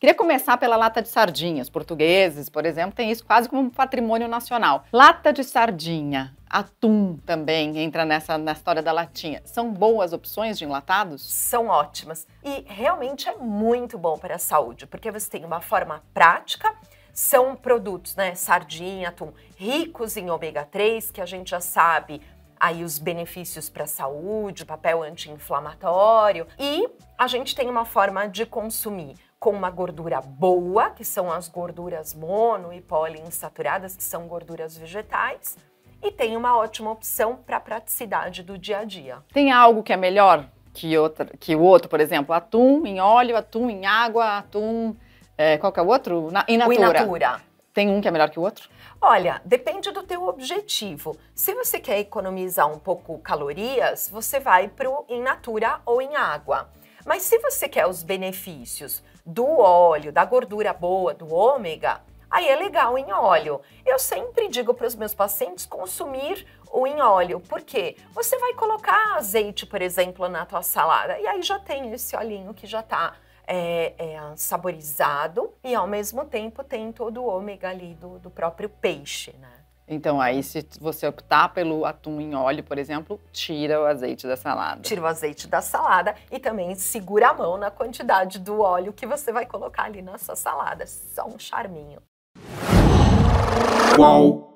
Queria começar pela lata de sardinhas. Portugueses, por exemplo, têm isso quase como um patrimônio nacional. Lata de sardinha, atum também entra nessa na história da latinha. São boas opções de enlatados? São ótimas e realmente é muito bom para a saúde, porque você tem uma forma prática são produtos, né, sardinha, atum, ricos em ômega 3, que a gente já sabe aí os benefícios para a saúde, papel anti-inflamatório, e a gente tem uma forma de consumir com uma gordura boa, que são as gorduras mono e poliinsaturadas, que são gorduras vegetais, e tem uma ótima opção para a praticidade do dia a dia. Tem algo que é melhor que, outra, que o outro, por exemplo, atum em óleo, atum em água, atum. É, qual que é o outro? Na, in natura. O in natura. Tem um que é melhor que o outro? Olha, depende do teu objetivo. Se você quer economizar um pouco calorias, você vai para o in natura ou em água. Mas se você quer os benefícios do óleo, da gordura boa, do ômega, aí é legal em óleo. Eu sempre digo para os meus pacientes consumir o em óleo, porque você vai colocar azeite, por exemplo, na tua salada e aí já tem esse olhinho que já está é, é, saborizado e ao mesmo tempo tem todo o ômega ali do, do próprio peixe, né? Então, aí, se você optar pelo atum em óleo, por exemplo, tira o azeite da salada. Tira o azeite da salada e também segura a mão na quantidade do óleo que você vai colocar ali na sua salada. Só um charminho. Qual?